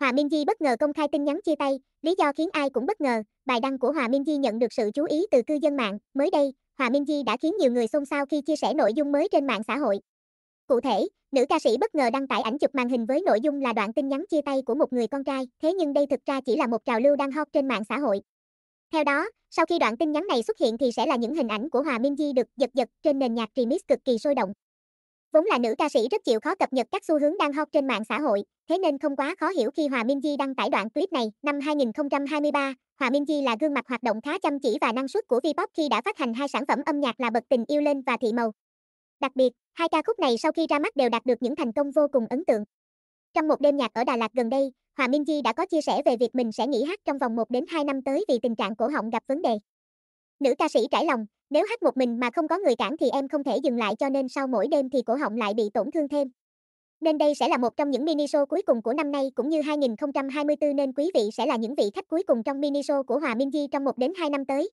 Hòa Minh Di bất ngờ công khai tin nhắn chia tay, lý do khiến ai cũng bất ngờ, bài đăng của Hòa Minh Di nhận được sự chú ý từ cư dân mạng, mới đây, Hòa Minh Di đã khiến nhiều người xôn xao khi chia sẻ nội dung mới trên mạng xã hội. Cụ thể, nữ ca sĩ bất ngờ đăng tải ảnh chụp màn hình với nội dung là đoạn tin nhắn chia tay của một người con trai, thế nhưng đây thực ra chỉ là một trào lưu đang hot trên mạng xã hội. Theo đó, sau khi đoạn tin nhắn này xuất hiện thì sẽ là những hình ảnh của Hòa Minh Di được giật giật trên nền nhạc remix cực kỳ sôi động. Vốn là nữ ca sĩ rất chịu khó cập nhật các xu hướng đang hot trên mạng xã hội, thế nên không quá khó hiểu khi Hòa Minh Di đăng tải đoạn clip này. Năm 2023, Hòa Minh Di là gương mặt hoạt động khá chăm chỉ và năng suất của Vpop khi đã phát hành hai sản phẩm âm nhạc là Bật Tình Yêu Lên và Thị Màu. Đặc biệt, hai ca khúc này sau khi ra mắt đều đạt được những thành công vô cùng ấn tượng. Trong một đêm nhạc ở Đà Lạt gần đây, Hòa Minh Di đã có chia sẻ về việc mình sẽ nghỉ hát trong vòng 1 đến 2 năm tới vì tình trạng cổ họng gặp vấn đề. Nữ ca sĩ trải lòng, nếu hát một mình mà không có người cản thì em không thể dừng lại cho nên sau mỗi đêm thì cổ họng lại bị tổn thương thêm. Nên đây sẽ là một trong những mini show cuối cùng của năm nay cũng như 2024 nên quý vị sẽ là những vị khách cuối cùng trong mini show của Hòa Minh Di trong 1 đến 2 năm tới.